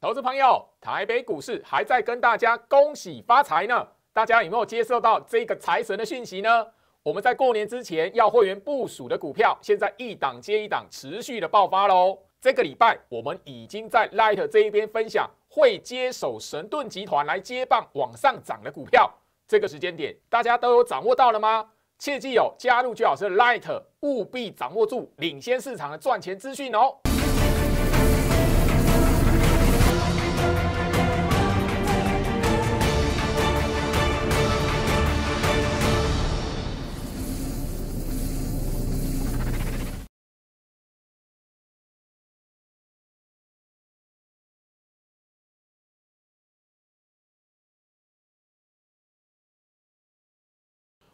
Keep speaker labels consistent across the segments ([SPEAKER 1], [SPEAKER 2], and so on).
[SPEAKER 1] 投资朋友，台北股市还在跟大家恭喜发财呢，大家有没有接受到这个财神的讯息呢？我们在过年之前要会员部署的股票，现在一档接一档持续的爆发喽。这个礼拜我们已经在 Light 这一边分享会接手神盾集团来接棒往上涨的股票，这个时间点大家都有掌握到了吗？切记有加入最好是 Light，务必掌握住领先市场的赚钱资讯哦。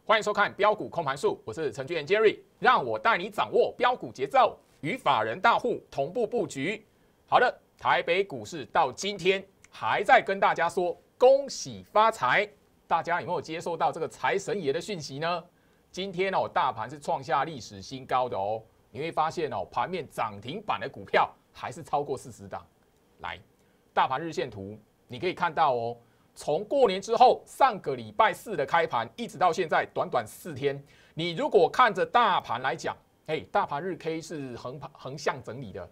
[SPEAKER 1] 欢迎收看《标股空盘术》，我是程序员 Jerry，让我带你掌握标股节奏，与法人大户同步布局。好的，台北股市到今天还在跟大家说恭喜发财，大家有没有接受到这个财神爷的讯息呢？今天呢，我大盘是创下历史新高的哦，你会发现哦，盘面涨停板的股票还是超过四十档。来，大盘日线图，你可以看到哦。从过年之后，上个礼拜四的开盘一直到现在，短短四天，你如果看着大盘来讲，哎，大盘日 K 是横横向整理的，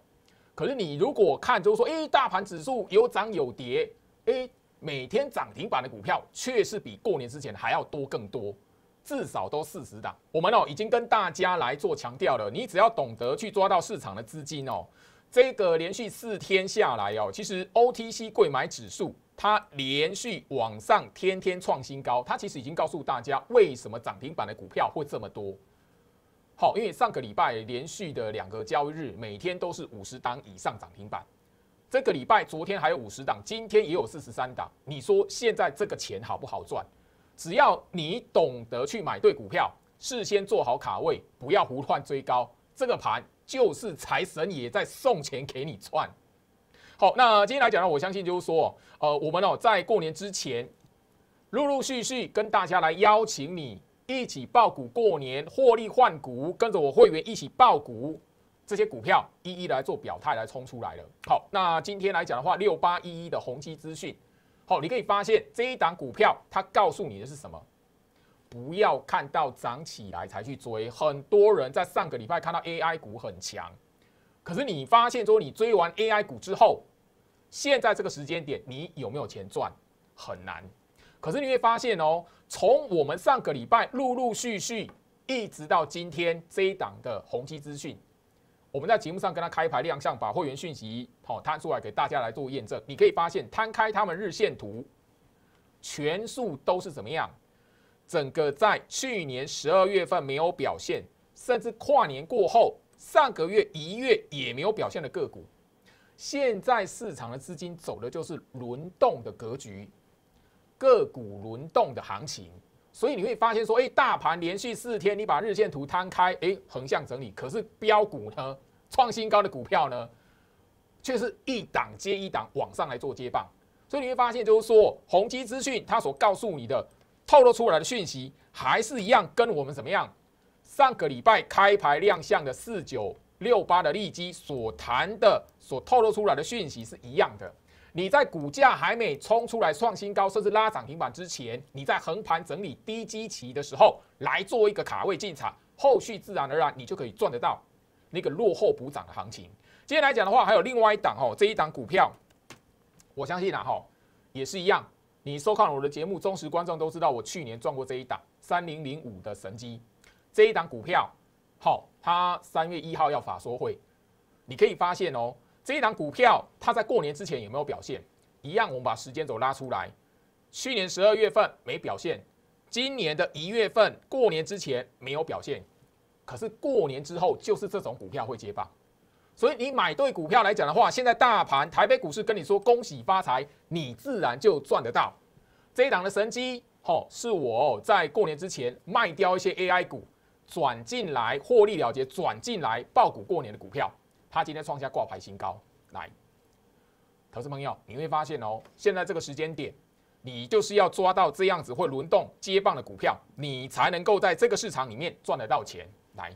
[SPEAKER 1] 可是你如果看就是说，哎，大盘指数有涨有跌，哎，每天涨停板的股票确实比过年之前还要多更多，至少都四十档。我们哦已经跟大家来做强调了，你只要懂得去抓到市场的资金哦，这个连续四天下来哦，其实 OTC 贵买指数。它连续往上，天天创新高。它其实已经告诉大家，为什么涨停板的股票会这么多。好，因为上个礼拜连续的两个交易日，每天都是五十档以上涨停板。这个礼拜，昨天还有五十档，今天也有四十三档。你说现在这个钱好不好赚？只要你懂得去买对股票，事先做好卡位，不要胡乱追高，这个盘就是财神也在送钱给你串。好，那今天来讲呢，我相信就是说，呃，我们哦，在过年之前，陆陆续续跟大家来邀请你一起爆股过年，获利换股，跟着我会员一起爆股，这些股票一一来做表态，来冲出来了。好，那今天来讲的话，六八一一的宏基资讯，好，你可以发现这一档股票，它告诉你的是什么？不要看到涨起来才去追，很多人在上个礼拜看到 AI 股很强。可是你发现说，你追完 AI 股之后，现在这个时间点，你有没有钱赚？很难。可是你会发现哦，从我们上个礼拜陆陆续续，一直到今天，这一档的宏基资讯，我们在节目上跟他开牌亮相，把会员讯息好摊出来给大家来做验证。你可以发现，摊开他们日线图，全数都是怎么样？整个在去年十二月份没有表现，甚至跨年过后。上个月一月也没有表现的个股，现在市场的资金走的就是轮动的格局，个股轮动的行情，所以你会发现说，哎，大盘连续四天，你把日线图摊开，哎，横向整理，可是标股呢，创新高的股票呢，却是一档接一档往上来做接棒，所以你会发现，就是说，宏基资讯它所告诉你的，透露出来的讯息，还是一样跟我们怎么样？上个礼拜开牌亮相的四九六八的利基所谈的、所透露出来的讯息是一样的。你在股价还没冲出来创新高，甚至拉涨停板之前，你在横盘整理低基期的时候来做一个卡位进场，后续自然而然你就可以赚得到那个落后补涨的行情。接下来讲的话，还有另外一档哦，这一档股票，我相信啦哈，也是一样。你收看我的节目，忠实观众都知道我去年赚过这一档三零零五的神机。这一档股票，好，它三月一号要法说会，你可以发现哦，这一档股票它在过年之前有没有表现？一样，我们把时间轴拉出来，去年十二月份没表现，今年的一月份过年之前没有表现，可是过年之后就是这种股票会接棒，所以你买对股票来讲的话，现在大盘台北股市跟你说恭喜发财，你自然就赚得到这一档的神机。哦，是我在过年之前卖掉一些 AI 股。转进来获利了结，转进来爆股过年的股票，它今天创下挂牌新高。来，投资朋友，你会发现哦，现在这个时间点，你就是要抓到这样子会轮动接棒的股票，你才能够在这个市场里面赚得到钱。来，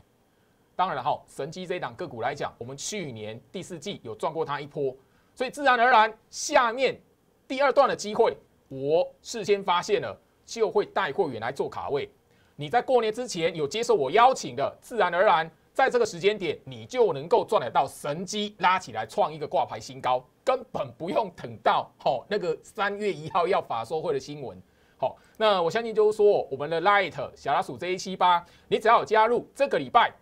[SPEAKER 1] 当然了哈，神机这档个股来讲，我们去年第四季有赚过它一波，所以自然而然下面第二段的机会，我事先发现了，就会带货员来做卡位。你在过年之前有接受我邀请的，自然而然在这个时间点，你就能够赚得到神机拉起来创一个挂牌新高，根本不用等到哦那个三月一号要法说会的新闻。好，那我相信就是说我们的 Light 小老鼠 J 七八，你只要加入这个礼拜，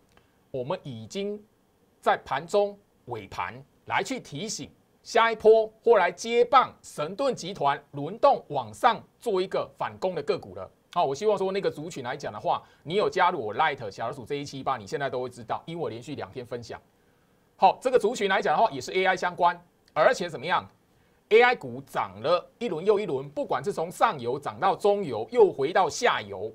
[SPEAKER 1] 我们已经在盘中尾盘来去提醒下一波或来接棒神盾集团轮动往上做一个反攻的个股了。好，我希望说那个族群来讲的话，你有加入我 Light 小老鼠这一期吧？你现在都会知道，因为我连续两天分享。好，这个族群来讲的话，也是 AI 相关，而且怎么样？AI 股涨了一轮又一轮，不管是从上游涨到中游，又回到下游。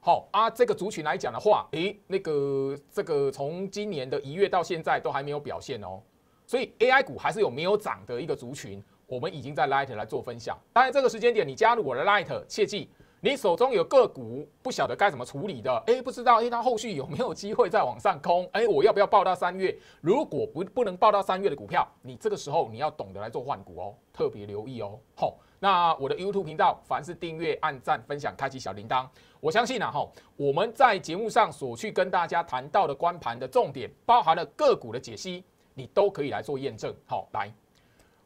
[SPEAKER 1] 好啊，这个族群来讲的话，诶，那个这个从今年的一月到现在都还没有表现哦，所以 AI 股还是有没有涨的一个族群，我们已经在 Light 来做分享。当然，这个时间点你加入我的 Light，切记。你手中有个股不晓得该怎么处理的，哎，不知道，哎，它后续有没有机会再往上空？哎，我要不要报到三月？如果不不能报到三月的股票，你这个时候你要懂得来做换股哦，特别留意哦。好，那我的 YouTube 频道，凡是订阅、按赞、分享、开启小铃铛，我相信啊，哈，我们在节目上所去跟大家谈到的关盘的重点，包含了个股的解析，你都可以来做验证。好，来。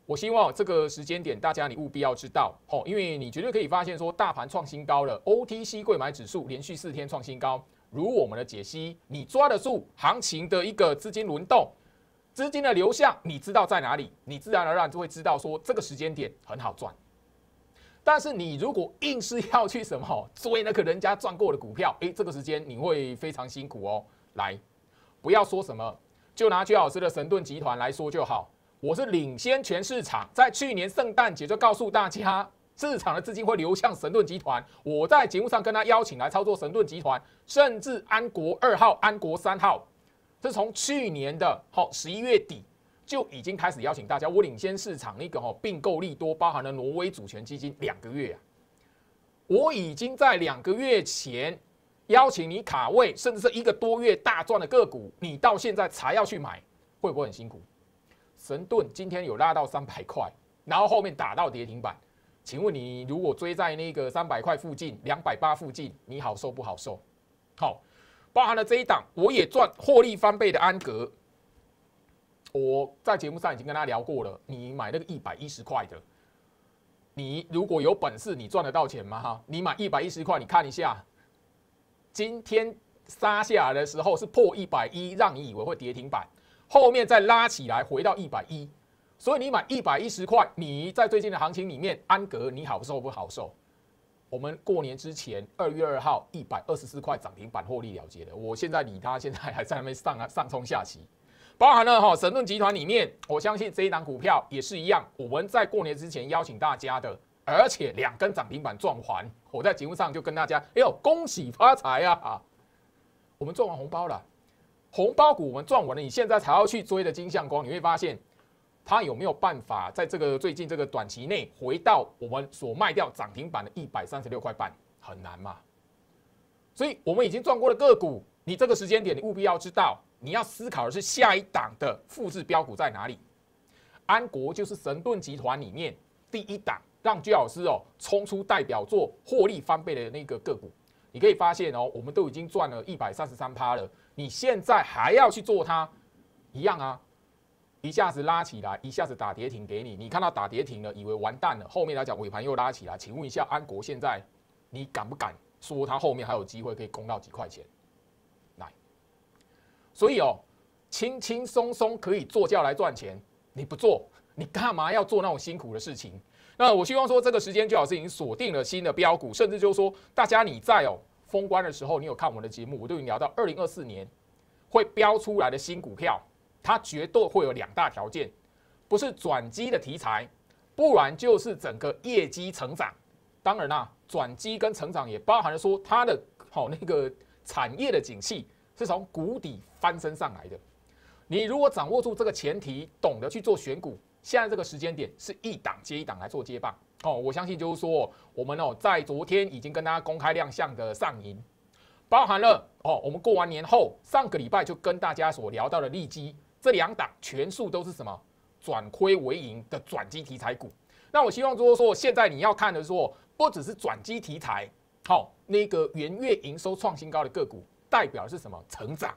[SPEAKER 1] 我希望这个时间点，大家你务必要知道哦，因为你绝对可以发现说，大盘创新高了，OTC 柜买指数连续四天创新高。如我们的解析，你抓得住行情的一个资金轮动、资金的流向，你知道在哪里，你自然而然就会知道说这个时间点很好赚。但是你如果硬是要去什么追那个人家赚过的股票，诶，这个时间你会非常辛苦哦。来，不要说什么，就拿屈老师的神盾集团来说就好。我是领先全市场，在去年圣诞节就告诉大家，市场的资金会流向神盾集团。我在节目上跟他邀请来操作神盾集团，甚至安国二号、安国三号，是从去年的好十一月底就已经开始邀请大家。我领先市场那个哈并购利多，包含了挪威主权基金两个月啊，我已经在两个月前邀请你卡位，甚至是一个多月大赚的个股，你到现在才要去买，会不会很辛苦？神盾今天有拉到三百块，然后后面打到跌停板，请问你如果追在那个三百块附近、两百八附近，你好受不好受？好，包含了这一档，我也赚获利翻倍的安格，我在节目上已经跟他聊过了。你买那个一百一十块的，你如果有本事，你赚得到钱吗？哈，你买一百一十块，你看一下，今天杀下来的时候是破一百一，让你以为会跌停板。后面再拉起来，回到一百一，所以你买一百一十块，你在最近的行情里面，安格你好受不好受？我们过年之前二月二号一百二十四块涨停板获利了结的，我现在理他，现在还在那边上啊 上冲下棋。包含了哈神盾集团里面，我相信这一档股票也是一样，我们在过年之前邀请大家的，而且两根涨停板撞环，我在节目上就跟大家，哎呦恭喜发财呀，我们赚完红包了。红包股我们赚完了，你现在才要去追的金相光，你会发现它有没有办法在这个最近这个短期内回到我们所卖掉涨停板的一百三十六块半很难嘛？所以，我们已经赚过的个股，你这个时间点你务必要知道，你要思考的是下一档的复制标股在哪里。安国就是神盾集团里面第一档，让居老师哦冲出代表作获利翻倍的那个个股。你可以发现哦，我们都已经赚了一百三十三趴了。你现在还要去做它，一样啊，一下子拉起来，一下子打跌停给你。你看到打跌停了，以为完蛋了，后面来讲尾盘又拉起来。请问一下安国，现在你敢不敢说他后面还有机会可以攻到几块钱来？所以哦，轻轻松松可以做轿来赚钱，你不做，你干嘛要做那种辛苦的事情？那我希望说这个时间最好是已经锁定了新的标股，甚至就是说大家你在哦。封关的时候，你有看我们的节目，我都已聊到二零二四年会标出来的新股票，它绝对会有两大条件，不是转机的题材，不然就是整个业绩成长。当然啊，转机跟成长也包含了说它的好那个产业的景气是从谷底翻身上来的。你如果掌握住这个前提，懂得去做选股。现在这个时间点是一档接一档来做接棒哦，我相信就是说我们哦在昨天已经跟大家公开亮相的上银，包含了哦我们过完年后上个礼拜就跟大家所聊到的利基这两档，全数都是什么转亏为盈的转机题材股。那我希望就是说现在你要看的说不只是转机题材，好那个元月营收创新高的个股代表是什么成长？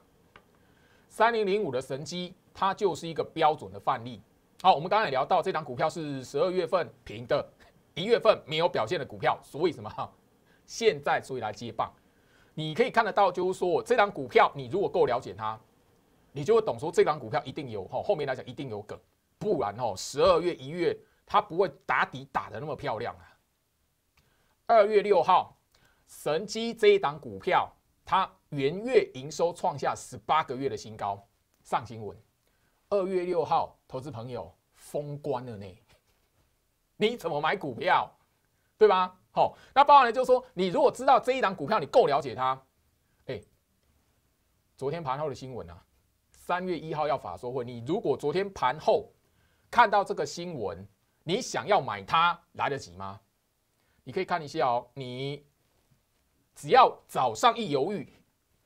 [SPEAKER 1] 三零零五的神机它就是一个标准的范例。好，我们刚才也聊到，这张股票是十二月份平的，一月份没有表现的股票，所以什么？现在所以来接棒。你可以看得到，就是说这张股票，你如果够了解它，你就会懂说这张股票一定有哈，后面来讲一定有梗，不然哦，十二月一月它不会打底打的那么漂亮啊。二月六号，神机这一档股票，它元月营收创下十八个月的新高，上新闻。二月六号，投资朋友封关了呢，你怎么买股票，对吧？好，那包含呢，就说，你如果知道这一档股票，你够了解它，哎，昨天盘后的新闻啊，三月一号要法说会，你如果昨天盘后看到这个新闻，你想要买它来得及吗？你可以看一下哦，你只要早上一犹豫，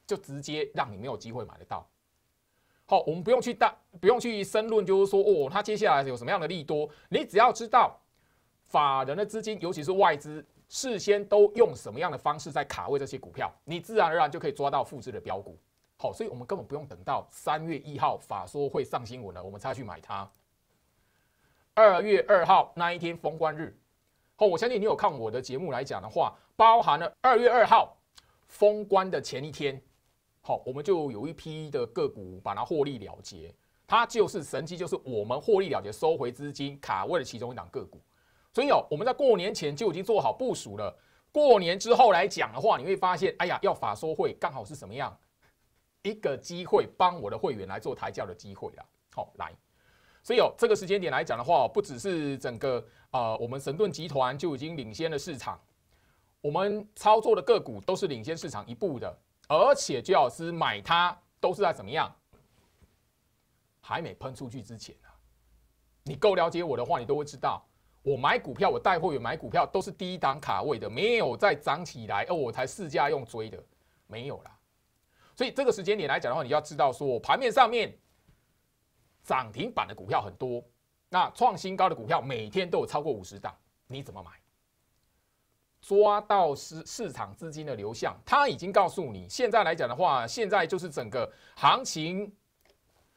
[SPEAKER 1] 就直接让你没有机会买得到。好，我们不用去大，不用去申论，就是说哦，它接下来有什么样的利多？你只要知道法人的资金，尤其是外资，事先都用什么样的方式在卡位这些股票，你自然而然就可以抓到复制的标股。好，所以我们根本不用等到三月一号法说会上新闻了，我们才去买它。二月二号那一天封关日，好，我相信你有看我的节目来讲的话，包含了二月二号封关的前一天。好，我们就有一批的个股把它获利了结，它就是神机，就是我们获利了结收回资金卡位了其中一档个股。所以哦，我们在过年前就已经做好部署了。过年之后来讲的话，你会发现，哎呀，要法收会刚好是什么样一个机会，帮我的会员来做抬轿的机会了。好，来，所以哦，这个时间点来讲的话，不只是整个呃，我们神盾集团就已经领先了市场，我们操作的个股都是领先市场一步的。而且，周老师买它都是在怎么样？还没喷出去之前啊！你够了解我的话，你都会知道，我买股票，我带货员买股票，都是低档卡位的，没有再涨起来，哦，我才试驾用追的，没有啦。所以这个时间点来讲的话，你要知道，说我盘面上面涨停板的股票很多，那创新高的股票每天都有超过五十档，你怎么买？抓到市市场资金的流向，他已经告诉你。现在来讲的话，现在就是整个行情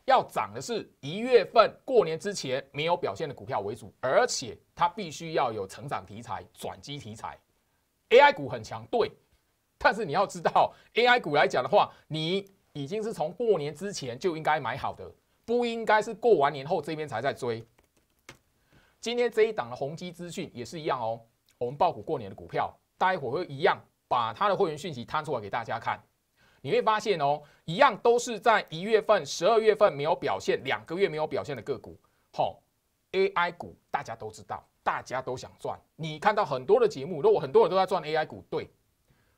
[SPEAKER 1] 要涨的是一月份过年之前没有表现的股票为主，而且它必须要有成长题材、转机题材。AI 股很强，对。但是你要知道，AI 股来讲的话，你已经是从过年之前就应该买好的，不应该是过完年后这边才在追。今天这一档的宏基资讯也是一样哦。我们爆股过年的股票，待会会一样把它的会员讯息摊出来给大家看，你会发现哦，一样都是在一月份、十二月份没有表现，两个月没有表现的个股。好，AI 股大家都知道，大家都想赚。你看到很多的节目，如果很多人都在赚 AI 股，对。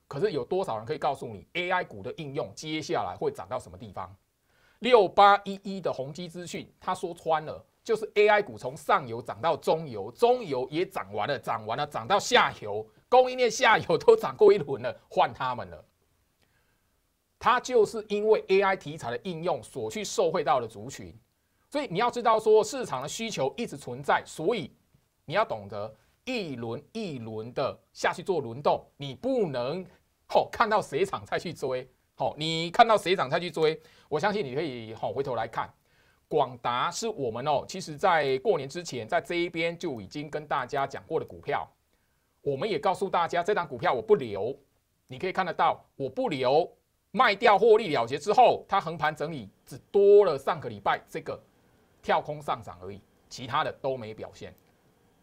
[SPEAKER 1] 可是有多少人可以告诉你 AI 股的应用接下来会涨到什么地方？六八一一的宏基资讯，他说穿了。就是 AI 股从上游涨到中游，中游也涨完了，涨完了，涨到下游，供应链下游都涨过一轮了，换他们了。它就是因为 AI 题材的应用所去受惠到的族群，所以你要知道说市场的需求一直存在，所以你要懂得一轮一轮的下去做轮动，你不能好看到谁涨再去追，好，你看到谁涨再去追，我相信你可以好回头来看。广达是我们哦，其实在过年之前，在这一边就已经跟大家讲过的股票，我们也告诉大家，这张股票我不留。你可以看得到，我不留，卖掉获利了结之后，它横盘整理，只多了上个礼拜这个跳空上涨而已，其他的都没表现。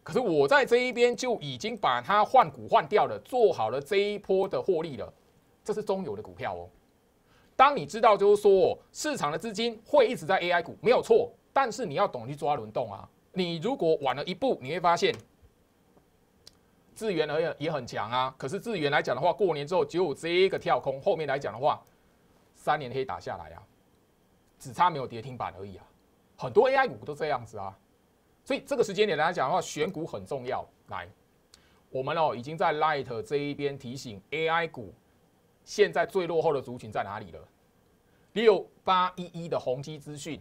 [SPEAKER 1] 可是我在这一边就已经把它换股换掉了，做好了这一波的获利了。这是中游的股票哦。当你知道，就是说市场的资金会一直在 AI 股，没有错。但是你要懂去抓轮动啊。你如果晚了一步，你会发现资源而也也很强啊。可是资源来讲的话，过年之后就这个跳空，后面来讲的话，三年可以打下来啊，只差没有跌停板而已啊。很多 AI 股都这样子啊。所以这个时间点来讲的话，选股很重要。来，我们哦已经在 Light 这一边提醒 AI 股。现在最落后的族群在哪里了？六八一一的宏基资讯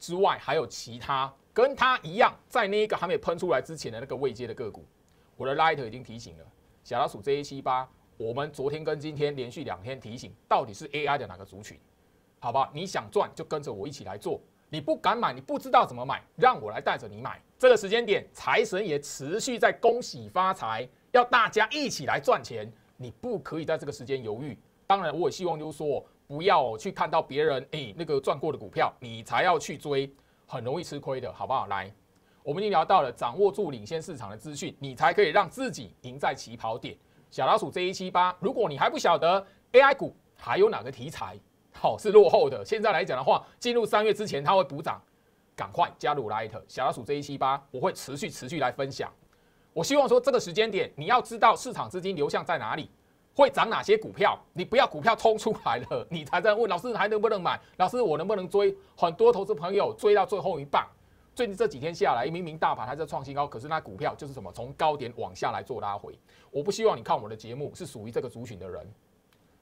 [SPEAKER 1] 之外，还有其他跟他一样，在那一个还没喷出来之前的那个未接的个股，我的拉 h t 已经提醒了小老鼠 j 一七八。我们昨天跟今天连续两天提醒，到底是 AI 的哪个族群？好吧，你想赚就跟着我一起来做，你不敢买，你不知道怎么买，让我来带着你买。这个时间点，财神也持续在恭喜发财，要大家一起来赚钱。你不可以在这个时间犹豫，当然我也希望就是说不要去看到别人诶那个赚过的股票，你才要去追，很容易吃亏的，好不好？来，我们已经聊到了掌握住领先市场的资讯，你才可以让自己赢在起跑点。小老鼠这一期八，如果你还不晓得 AI 股还有哪个题材好是落后的，现在来讲的话，进入三月之前它会补涨，赶快加入 Light 小老鼠这一期八，我会持续持续来分享。我希望说这个时间点，你要知道市场资金流向在哪里，会涨哪些股票，你不要股票冲出来了，你才在问老师还能不能买，老师我能不能追？很多投资朋友追到最后一棒，最近这几天下来，明明大盘还在创新高，可是那股票就是什么，从高点往下来做拉回。我不希望你看我们的节目是属于这个族群的人，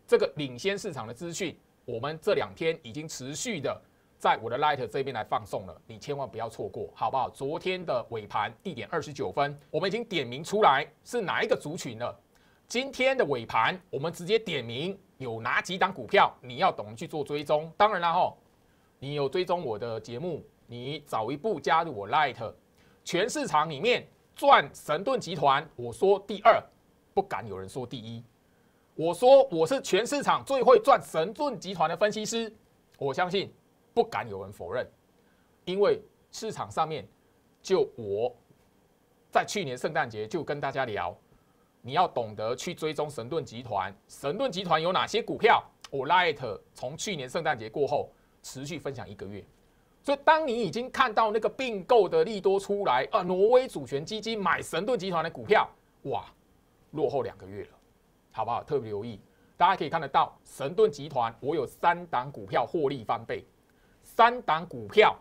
[SPEAKER 1] 这个领先市场的资讯，我们这两天已经持续的。在我的 Light 这边来放送了，你千万不要错过，好不好？昨天的尾盘一点二十九分，我们已经点名出来是哪一个族群了。今天的尾盘，我们直接点名有哪几档股票，你要懂去做追踪。当然了，吼，你有追踪我的节目，你早一步加入我 Light，全市场里面赚神盾集团，我说第二，不敢有人说第一。我说我是全市场最会赚神盾集团的分析师，我相信。不敢有人否认，因为市场上面，就我在去年圣诞节就跟大家聊，你要懂得去追踪神盾集团，神盾集团有哪些股票？我拉特从去年圣诞节过后持续分享一个月，所以当你已经看到那个并购的利多出来啊，挪威主权基金买神盾集团的股票，哇，落后两个月了，好不好？特别留意，大家可以看得到，神盾集团我有三档股票获利翻倍。三档股票，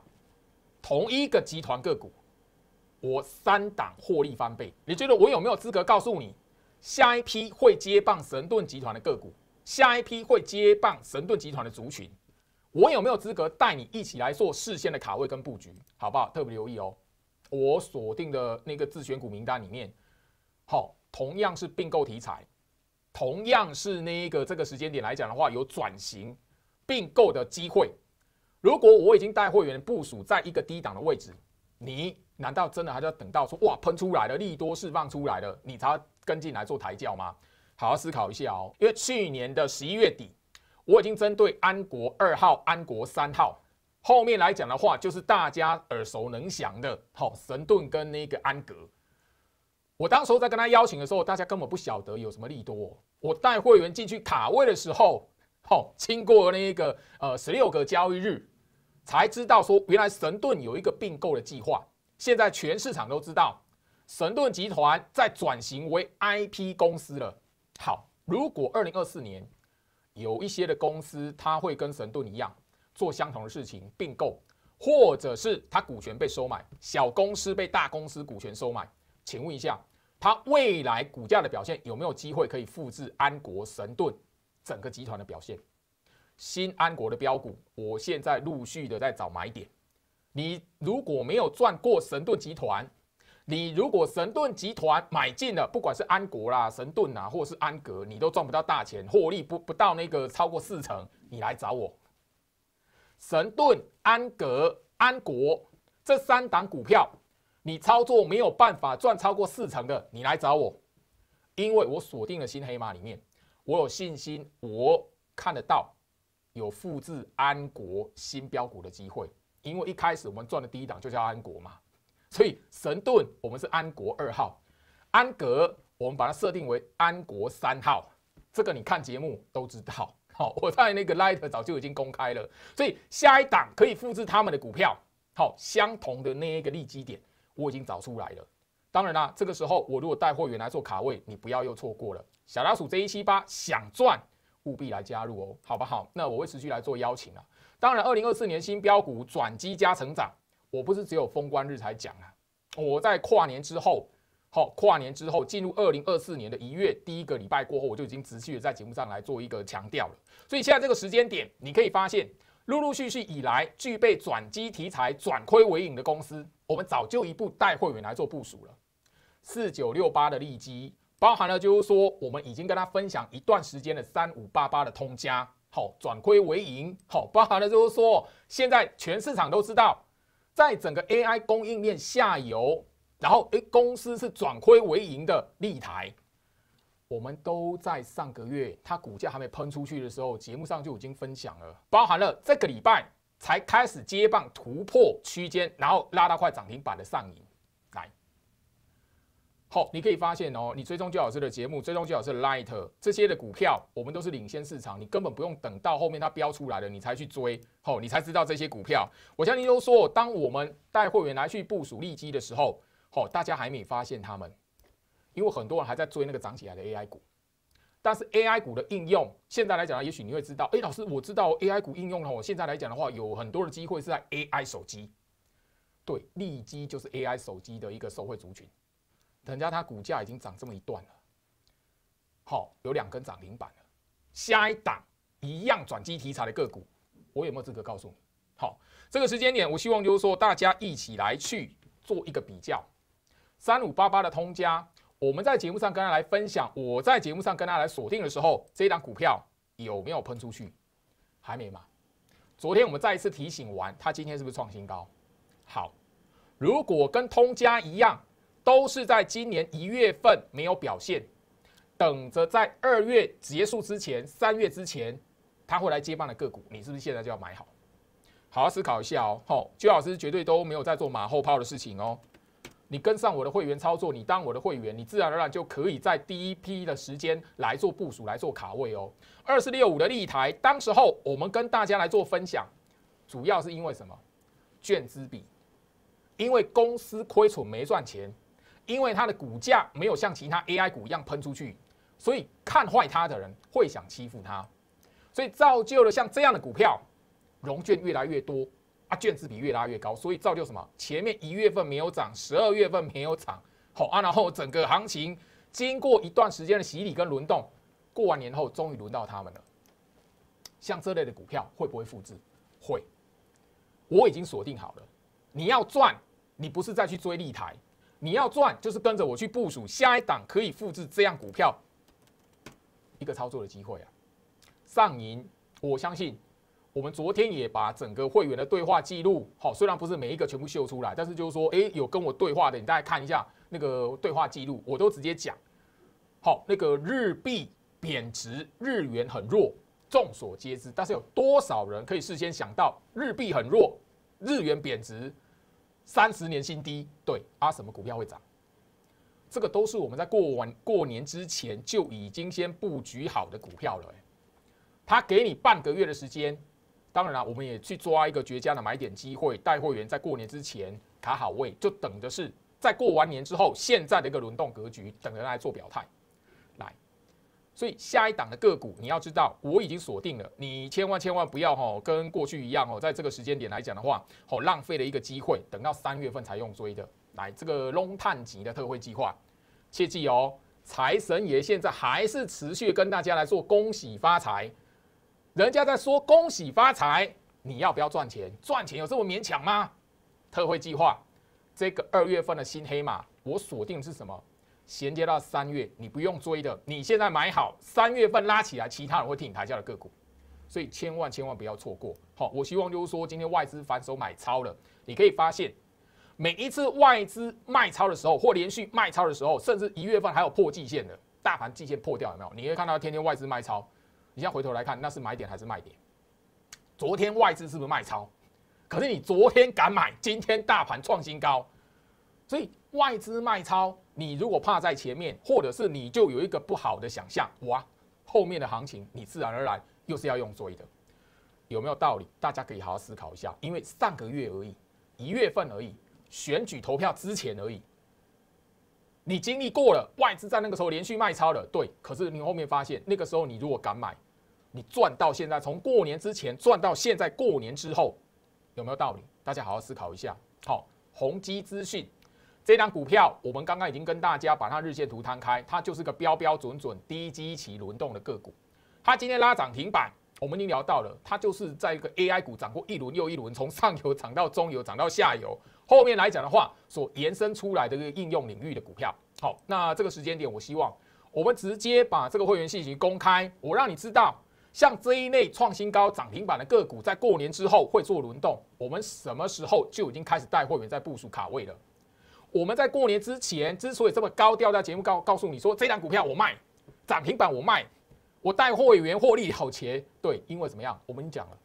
[SPEAKER 1] 同一个集团个股，我三档获利翻倍。你觉得我有没有资格告诉你，下一批会接棒神盾集团的个股，下一批会接棒神盾集团的族群？我有没有资格带你一起来做事先的卡位跟布局？好不好？特别留意哦，我锁定的那个自选股名单里面，好，同样是并购题材，同样是那个这个时间点来讲的话，有转型并购的机会。如果我已经带会员部署在一个低档的位置，你难道真的还要等到说哇喷出来了利多释放出来了，你才跟进来做抬轿吗？好好思考一下哦。因为去年的十一月底，我已经针对安国二号、安国三号后面来讲的话，就是大家耳熟能详的，好神盾跟那个安格。我当时候在跟他邀请的时候，大家根本不晓得有什么利多。我带会员进去卡位的时候，好经过那个呃十六个交易日。才知道说，原来神盾有一个并购的计划。现在全市场都知道，神盾集团在转型为 IP 公司了。好，如果二零二四年有一些的公司，它会跟神盾一样做相同的事情，并购，或者是它股权被收买，小公司被大公司股权收买。请问一下，它未来股价的表现有没有机会可以复制安国神盾整个集团的表现？新安国的标股，我现在陆续的在找买点。你如果没有赚过神盾集团，你如果神盾集团买进了，不管是安国啦、神盾啊，或者是安格，你都赚不到大钱，获利不不到那个超过四成，你来找我。神盾、安格、安国这三档股票，你操作没有办法赚超过四成的，你来找我，因为我锁定了新黑马里面，我有信心，我看得到。有复制安国新标股的机会，因为一开始我们赚的第一档就叫安国嘛，所以神盾我们是安国二号，安格我们把它设定为安国三号，这个你看节目都知道，好，我在那个 light 早就已经公开了，所以下一档可以复制他们的股票，好，相同的那一个利基点我已经找出来了，当然啦，这个时候我如果带货源来做卡位，你不要又错过了，小老鼠 Z 一七八想赚。务必来加入哦，好不好，那我会持续来做邀请啊。当然，二零二四年新标股转机加成长，我不是只有封关日才讲啊。我在跨年之后，好，跨年之后进入二零二四年的一月第一个礼拜过后，我就已经持续的在节目上来做一个强调了。所以现在这个时间点，你可以发现，陆陆续续以来具备转机题材转亏为盈的公司，我们早就一步带会员来做部署了。四九六八的利基。包含了就是说，我们已经跟他分享一段时间的三五八八的通家，好转亏为盈，好包含了就是说，现在全市场都知道，在整个 AI 供应链下游，然后诶公司是转亏为盈的立台，我们都在上个月它股价还没喷出去的时候，节目上就已经分享了，包含了这个礼拜才开始接棒突破区间，然后拉到快涨停板的上影。哦，你可以发现哦，你追踪焦老师的节目，追踪焦老师 Lite g h 这些的股票，我们都是领先市场，你根本不用等到后面它飙出来了，你才去追，哦，你才知道这些股票。我相信都说，当我们带会员来去部署利基的时候，哦，大家还没发现他们，因为很多人还在追那个涨起来的 AI 股，但是 AI 股的应用现在来讲，也许你会知道，哎，老师，我知道 AI 股应用了，我现在来讲的话，有很多的机会是在 AI 手机，对，利基就是 AI 手机的一个受惠族群。人家它股价已经涨这么一段了，好，有两根涨停板了。下一档一样转机题材的个股，我有没有资格告诉你？好，这个时间点，我希望就是说大家一起来去做一个比较。三五八八的通家，我们在节目上跟大家来分享，我在节目上跟大家来锁定的时候，这一档股票有没有喷出去？还没嘛？昨天我们再一次提醒完，它今天是不是创新高？好，如果跟通家一样。都是在今年一月份没有表现，等着在二月结束之前、三月之前，他会来接棒的个股，你是不是现在就要买好？好好思考一下哦。好，邱老师绝对都没有在做马后炮的事情哦。你跟上我的会员操作，你当我的会员，你自然而然就可以在第一批的时间来做部署、来做卡位哦。二四六五的立台，当时候我们跟大家来做分享，主要是因为什么？券资比，因为公司亏损没赚钱。因为它的股价没有像其他 AI 股一样喷出去，所以看坏它的人会想欺负它，所以造就了像这样的股票，融券越来越多啊，券资比越拉越高，所以造就什么？前面一月份没有涨，十二月份没有涨，好啊，然后整个行情经过一段时间的洗礼跟轮动，过完年后终于轮到他们了。像这类的股票会不会复制？会，我已经锁定好了。你要赚，你不是再去追利台。你要赚，就是跟着我去部署下一档可以复制这样股票一个操作的机会啊！上银，我相信我们昨天也把整个会员的对话记录，好，虽然不是每一个全部秀出来，但是就是说，诶，有跟我对话的，你大家看一下那个对话记录，我都直接讲。好，那个日币贬值，日元很弱，众所皆知，但是有多少人可以事先想到日币很弱，日元贬值？三十年新低，对啊，什么股票会涨？这个都是我们在过完过年之前就已经先布局好的股票了。哎，他给你半个月的时间，当然了，我们也去抓一个绝佳的买点机会。带会员在过年之前卡好位，就等着是在过完年之后，现在的一个轮动格局，等着来做表态。所以下一档的个股，你要知道我已经锁定了，你千万千万不要哈，跟过去一样哦，在这个时间点来讲的话，哦，浪费了一个机会，等到三月份才用追的。来，这个龙探级的特惠计划，切记哦，财神爷现在还是持续跟大家来做恭喜发财，人家在说恭喜发财，你要不要赚钱？赚钱有这么勉强吗？特惠计划，这个二月份的新黑马，我锁定是什么？衔接到三月，你不用追的，你现在买好，三月份拉起来，其他人会替你抬价的个股，所以千万千万不要错过。好，我希望就是说，今天外资反手买超了，你可以发现，每一次外资卖超的时候，或连续卖超的时候，甚至一月份还有破季线的，大盘季线破掉有没有？你会看到天天外资卖超，你现在回头来看，那是买点还是卖点？昨天外资是不是卖超？可是你昨天敢买，今天大盘创新高，所以外资卖超。你如果怕在前面，或者是你就有一个不好的想象，哇，后面的行情你自然而然又是要用追的，有没有道理？大家可以好好思考一下，因为上个月而已，一月份而已，选举投票之前而已，你经历过了外资在那个时候连续卖超了，对，可是你后面发现那个时候你如果敢买，你赚到现在，从过年之前赚到现在过年之后，有没有道理？大家好好思考一下。好，宏基资讯。这张股票，我们刚刚已经跟大家把它日线图摊开，它就是个标标准准低基期轮动的个股。它今天拉涨停板，我们已经聊到了，它就是在一个 AI 股涨过一轮又一轮，从上游涨到中游，涨到下游，后面来讲的话，所延伸出来的个应用领域的股票。好，那这个时间点，我希望我们直接把这个会员信息公开，我让你知道，像这一类创新高涨停板的个股，在过年之后会做轮动，我们什么时候就已经开始带会员在部署卡位了。我们在过年之前之所以这么高调在节目告告诉你说这档股票我卖，涨停板我卖，我带货源获利好钱，对，因为怎么样？我们讲了，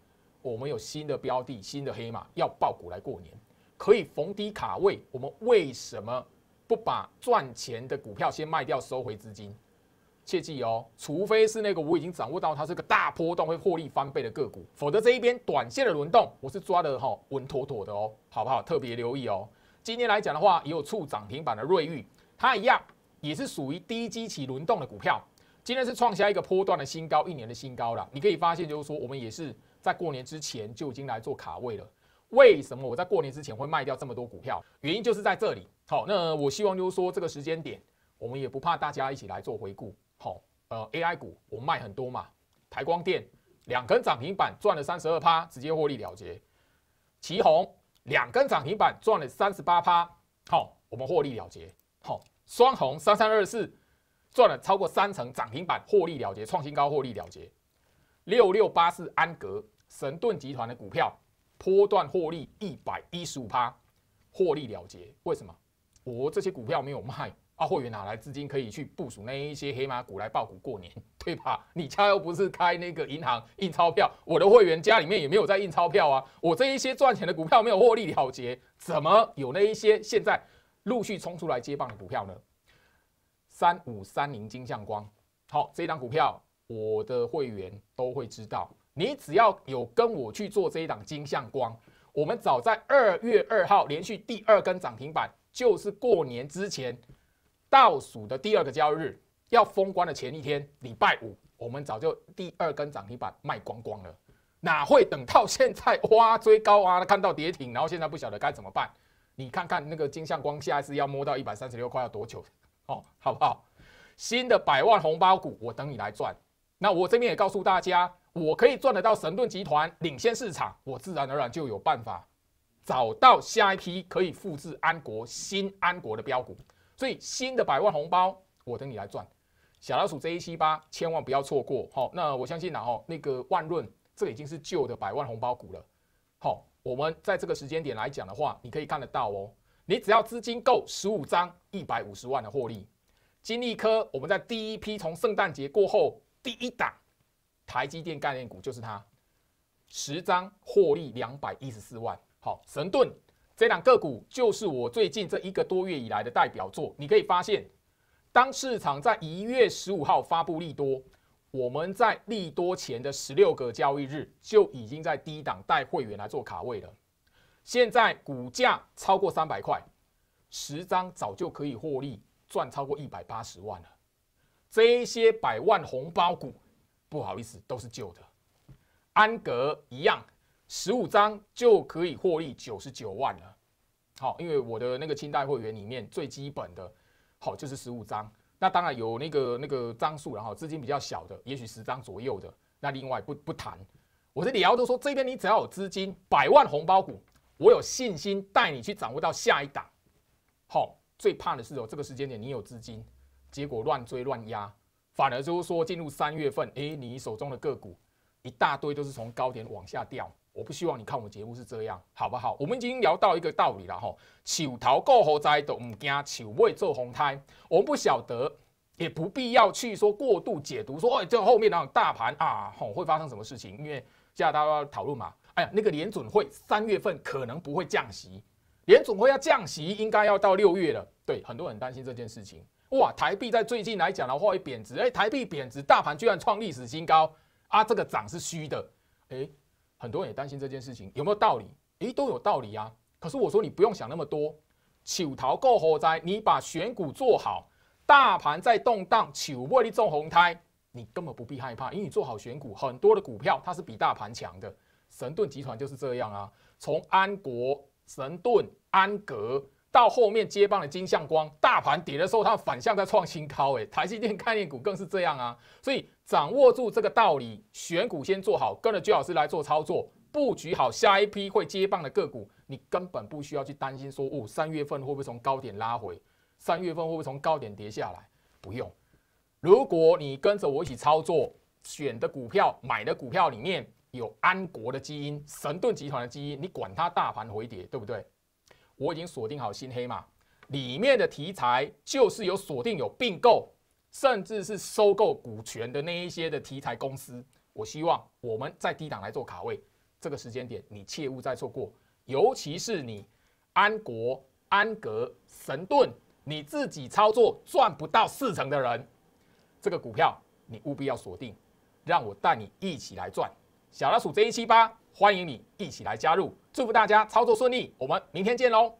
[SPEAKER 1] 我们有新的标的，新的黑马要爆股来过年，可以逢低卡位。我们为什么不把赚钱的股票先卖掉，收回资金？切记哦，除非是那个我已经掌握到它是个大波动会获利翻倍的个股，否则这一边短线的轮动我是抓的哈稳妥妥的哦，好不好？特别留意哦。今天来讲的话，也有触涨停板的瑞昱，它一样也是属于低基期轮动的股票。今天是创下一个波段的新高，一年的新高了。你可以发现，就是说我们也是在过年之前就已经来做卡位了。为什么我在过年之前会卖掉这么多股票？原因就是在这里。好，那我希望就是说这个时间点，我们也不怕大家一起来做回顾。好，呃，AI 股我卖很多嘛，台光电两根涨停板赚了三十二趴，直接获利了结。旗宏。两根涨停板赚了三十八趴，好，我们获利了结。好，双红三三二四赚了超过三成涨停板获利了结，创新高获利了结。六六八四安格神盾集团的股票，波段获利一百一十五趴，获利了结。为什么？我这些股票没有卖。啊，会员哪来资金可以去部署那一些黑马股来爆股过年，对吧？你家又不是开那个银行印钞票，我的会员家里面也没有在印钞票啊。我这一些赚钱的股票没有获利了结，怎么有那一些现在陆续冲出来接棒的股票呢？三五三零金像光，好，这一档股票我的会员都会知道。你只要有跟我去做这一档金像光，我们早在二月二号连续第二根涨停板，就是过年之前。倒数的第二个交易日，要封关的前一天，礼拜五，我们早就第二根涨停板卖光光了，哪会等到现在哇追高啊？看到跌停，然后现在不晓得该怎么办。你看看那个金像光，下一次要摸到一百三十六块要多久？哦，好不好？新的百万红包股，我等你来赚。那我这边也告诉大家，我可以赚得到神盾集团领先市场，我自然而然就有办法找到下一批可以复制安国新安国的标股。所以新的百万红包，我等你来赚，小老鼠 J 一七八，千万不要错过。好，那我相信啊，哦，那个万润，这个已经是旧的百万红包股了。好，我们在这个时间点来讲的话，你可以看得到哦，你只要资金够十五张，一百五十万的获利。金利科，我们在第一批从圣诞节过后第一档，台积电概念股就是它，十张获利两百一十四万。好，神盾。这两个股就是我最近这一个多月以来的代表作。你可以发现，当市场在一月十五号发布利多，我们在利多前的十六个交易日就已经在低档带会员来做卡位了。现在股价超过三百块，十张早就可以获利，赚超过一百八十万了。这一些百万红包股，不好意思，都是旧的。安格一样。十五张就可以获利九十九万了，好，因为我的那个清代会员里面最基本的，好就是十五张，那当然有那个那个张数，然后资金比较小的，也许十张左右的，那另外不不谈。我是李要都说这边你只要有资金，百万红包股，我有信心带你去掌握到下一档。好，最怕的是哦，这个时间点你有资金，结果乱追乱压，反而就是说进入三月份，诶，你手中的个股一大堆都是从高点往下掉。我不希望你看我节目是这样，好不好？我们已经聊到一个道理了哈，丑桃过猴灾都唔惊，丑未做红胎。我们不晓得，也不必要去说过度解读，说哦，这后面那种大盘啊吼会发生什么事情？因为现在大家讨论嘛，哎呀，那个联准会三月份可能不会降息，联准会要降息应该要到六月了。对，很多人担心这件事情哇，台币在最近来讲的话会贬值，哎，台币贬值，大盘居然创历史新高啊，这个涨是虚的，哎。很多人也担心这件事情有没有道理？诶，都有道理啊。可是我说你不用想那么多，求逃购火灾，你把选股做好，大盘在动荡，求获你中红胎，你根本不必害怕，因为你做好选股，很多的股票它是比大盘强的。神盾集团就是这样啊，从安国神盾、安格到后面接棒的金相光，大盘跌的时候，它反向在创新高，诶，台积电概念股更是这样啊，所以。掌握住这个道理，选股先做好，跟着居老师来做操作，布局好下一批会接棒的个股，你根本不需要去担心说，哦，三月份会不会从高点拉回，三月份会不会从高点跌下来，不用。如果你跟着我一起操作，选的股票、买的股票里面有安国的基因、神盾集团的基因，你管它大盘回跌，对不对？我已经锁定好新黑马，里面的题材就是有锁定、有并购。甚至是收购股权的那一些的题材公司，我希望我们在低档来做卡位，这个时间点你切勿再错过，尤其是你安国、安格、神盾，你自己操作赚不到四成的人，这个股票你务必要锁定，让我带你一起来赚小老鼠 Z 一七八，欢迎你一起来加入，祝福大家操作顺利，我们明天见喽。